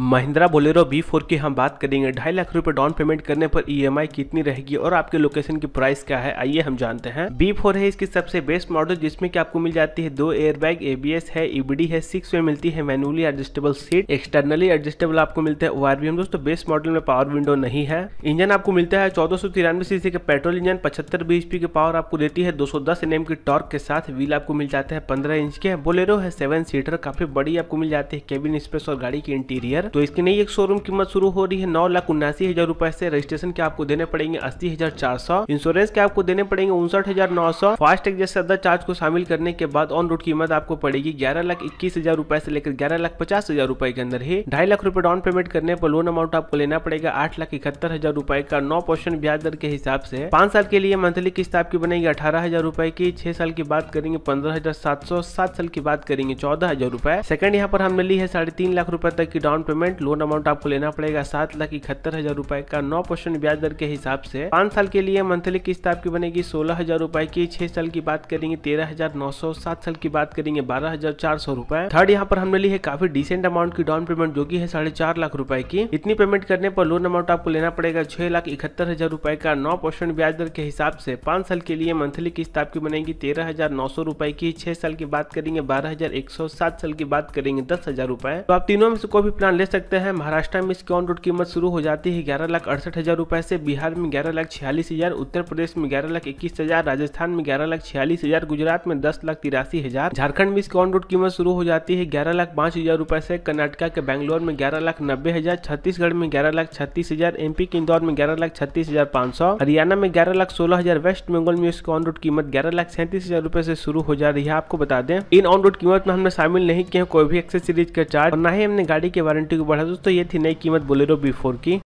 Mahindra Bolero B four की हम बात करेंगे ढाई लाख रुपए डाउन पेमेंट करने पर ईएमआई e कितनी रहेगी और आपके लोकेशन की प्राइस क्या है आइए हम जानते हैं बी फोर है इसकी सबसे बेस्ट मॉडल जिसमें कि आपको मिल जाती है दो एयरबैग एबीएस है ईबीडी e है सिक्स वे मिलती है manually adjustable seat externally adjustable आपको मिलता है ओआरबीएम दोस्तों बेस्ट मॉडल में पावर विंडो नहीं है इंजन आपको मिलता है चौदह सौ तिरानवे सीसी का पेट्रोल इंजन पचहत्तर बीएचपी की पावर आपको देती है दो सौ दस की टॉर्क के साथ व्हील आपको मिल जाते हैं पंद्रह इंच के बोलेरो है सेवन सीटर काफी बड़ी आपको मिल जाती है केबिन स्पेस और गाड़ी की इंटीरियर अंदर तो इसकी नई एक शोरूम कीमत शुरू हो रही है नौ लाख उन्नासी हजार रूपए ऐसी रजिस्ट्रेशन के आपको देने पड़ेंगे अस्सी हजार चार सौ इंश्योरेंस के आपको देने पड़ेंगे उनसठ हजार नौ सौ फास्टैग जैसे अदर चार्ज को शामिल करने के बाद ऑन रोड कीमत आपको पड़ेगी ग्यारह लाख इक्कीस हजार रूपए ऐसी लेकर ग्यारह लाख पचास हजार रूपए के अंदर ही ढाई लाख रूपए डाउन पेमेंट करने पर लोन अमाउंट आपको लेना पड़ेगा आठ लाख इकहत्तर हजार रूपए का नौ परसेंट ब्याज दर के हिसाब से पांच साल के लिए मंथली किस्त आपकी बनेगी अठारह हजार रूपए की छह साल की बात करेंगे पंद्रह हजार सात सौ सात साल की बात करेंगे चौदह हजार रूपए सेकंड यहाँ पर हमने ली है साढ़े तीन लाख रूपए तक की down payment payment loan amount आपको लेना पड़ेगा सात लाख इकहत्तर हजार रूपए का नौ परसेंट ब्याज दर के हिसाब से पांच साल के लिए मंथली किस्त आपकी बनेगी सोलह हजार रूपए की छह साल की बात करेंगे तेरह हजार नौ सौ सात साल की बात करेंगे बारह हजार चार सौ रुपए थर्ड यहाँ पर हमने ली है काफी डिसेंट अमाउंट की डाउन पेमेंट जो की है साढ़े चार लाख रूपए की इतनी पेमेंट करने पर लोन अमाउंट आपको लेना पड़ेगा छह लाख इकहत्तर हजार रूपए का नौ परसेंट ब्याज दर के हिसाब से पांच साल के लिए मंथली किस्त आपकी बनेगी तेरह हजार नौ सौ रूपए की छह साल की बात करेंगे बारह हजार एक सौ सात साल की बात करेंगे दस हजार रूपए तो आप तीनों में से कोई भी प्लान ले देख सकते हैं महाराष्ट्र में इसकी ऑन रोड कीमत शुरू हो जाती है ग्यारह लाख अड़सठ हज़ार रुपये से बिहार में ग्यारह लाख छियालीस हज़ार उत्तर प्रदेश में ग्यारह लाख इक्कीस हज़ार राजस्थान में ग्यारह लाख छियालीस हज़ार गुजरात में दस लाख तिरासी हज़ार झारखंड में इसकी ऑन रोड कीमत शुरू हो जाती है ग्यारह लाख पाँच हज़ार रुपये से कर्नाटका के बैंगलोर में ग्यारह लाख नब्बे हज़ार छत्तीसगढ़ में ग्यारह लाख छत्तीस हज़ार एमपी के इंदौर में ग्यारह लाख छत्तीस हज़ार पाँच सौ हरियाणा में ग्यारह लाख सोलह हज़ार वेस्ट बंगाल में इसकी ऑन रोड कीमत ग्यारह लाख सैंतीस हज़ार रुपये से शुरू हो जा रही है आपको बता दें इन ऑन रोड कीमत में हमने शामिल नहीं किया कोई भी एक्सेसरीज का चार्ज और ना ही हमने गाड़ी की वारंटी बढ़ा दोस्तों ये थी नई कीमत बोलेरो बी की